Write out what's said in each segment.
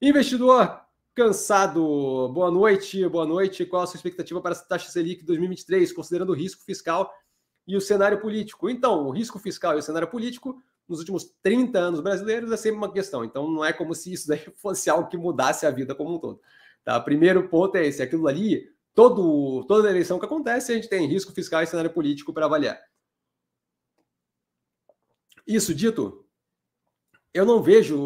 Investidor cansado, boa noite, boa noite. Qual a sua expectativa para a taxa Selic 2023, considerando o risco fiscal e o cenário político? Então, o risco fiscal e o cenário político nos últimos 30 anos brasileiros é sempre uma questão. Então, não é como se isso daí fosse algo que mudasse a vida como um todo. Tá? Primeiro ponto é esse: aquilo ali, todo, toda eleição que acontece, a gente tem risco fiscal e cenário político para avaliar. Isso dito, eu não vejo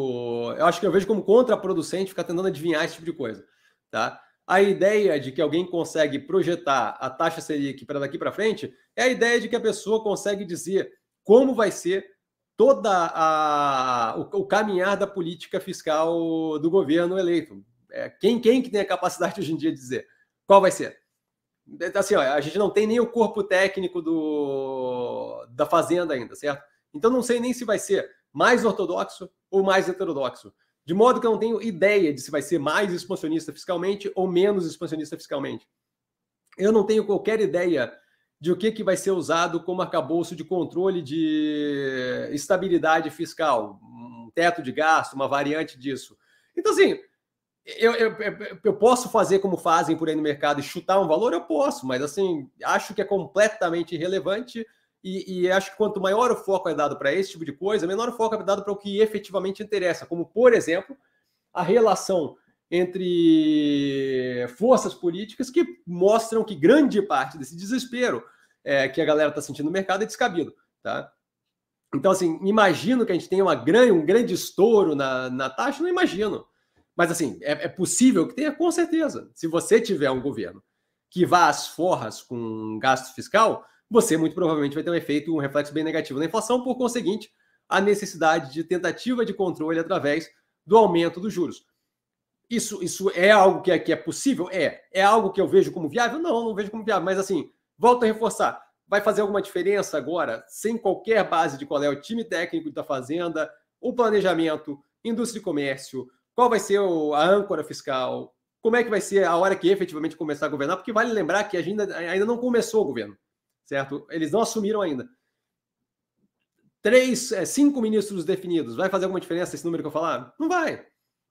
eu acho que eu vejo como contraproducente ficar tentando adivinhar esse tipo de coisa. Tá? A ideia de que alguém consegue projetar a taxa Selic para daqui para frente é a ideia de que a pessoa consegue dizer como vai ser toda a, o, o caminhar da política fiscal do governo eleito. É, quem, quem que tem a capacidade hoje em dia de dizer qual vai ser? Assim, ó, a gente não tem nem o corpo técnico do, da fazenda ainda, certo? Então não sei nem se vai ser mais ortodoxo ou mais heterodoxo. De modo que eu não tenho ideia de se vai ser mais expansionista fiscalmente ou menos expansionista fiscalmente. Eu não tenho qualquer ideia de o que, que vai ser usado como arcabouço de controle de estabilidade fiscal, um teto de gasto, uma variante disso. Então, assim, eu, eu, eu posso fazer como fazem por aí no mercado e chutar um valor? Eu posso, mas assim, acho que é completamente irrelevante e, e, acho que quanto maior o foco é dado para esse tipo de coisa, menor o foco é dado para o que efetivamente interessa, como, por exemplo, a relação entre forças políticas que mostram que grande parte desse desespero é, que a galera está sentindo no mercado é descabido. Tá? Então, assim, imagino que a gente tenha uma grande, um grande estouro na, na taxa, não imagino. Mas, assim, é, é possível que tenha, com certeza. Se você tiver um governo que vá às forras com gasto fiscal, você muito provavelmente vai ter um efeito, um reflexo bem negativo na inflação, por conseguinte, a necessidade de tentativa de controle através do aumento dos juros. Isso, isso é algo que é, que é possível? É. É algo que eu vejo como viável? Não, não vejo como viável. Mas assim, volto a reforçar. Vai fazer alguma diferença agora, sem qualquer base de qual é o time técnico da tá Fazenda, o planejamento, indústria e comércio, qual vai ser a âncora fiscal, como é que vai ser a hora que efetivamente começar a governar, porque vale lembrar que ainda, ainda não começou o governo certo? Eles não assumiram ainda. Três, é, cinco ministros definidos, vai fazer alguma diferença esse número que eu falar? Não vai.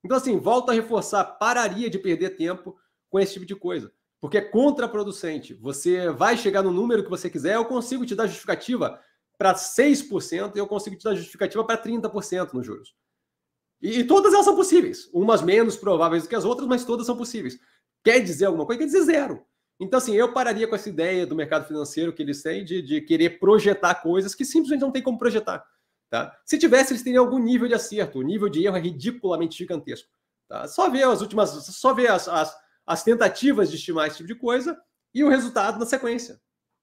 Então, assim, volta a reforçar, pararia de perder tempo com esse tipo de coisa, porque é contraproducente. Você vai chegar no número que você quiser, eu consigo te dar justificativa para 6% e eu consigo te dar justificativa para 30% nos juros. E, e todas elas são possíveis, umas menos prováveis do que as outras, mas todas são possíveis. Quer dizer alguma coisa? Quer dizer zero. Então, assim, eu pararia com essa ideia do mercado financeiro que eles têm de, de querer projetar coisas que simplesmente não tem como projetar. Tá? Se tivesse, eles teriam algum nível de acerto. O nível de erro é ridiculamente gigantesco. Tá? Só ver as últimas, só ver as, as, as, tentativas de estimar esse tipo de coisa e o resultado na sequência.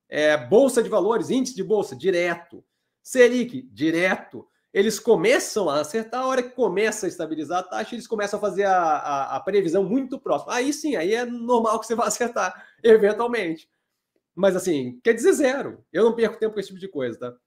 É, bolsa de valores, índice de bolsa, direto. Selic, direto eles começam a acertar, a hora que começa a estabilizar a taxa, eles começam a fazer a, a, a previsão muito próxima. Aí sim, aí é normal que você vá acertar, eventualmente. Mas assim, quer dizer zero. Eu não perco tempo com esse tipo de coisa, tá?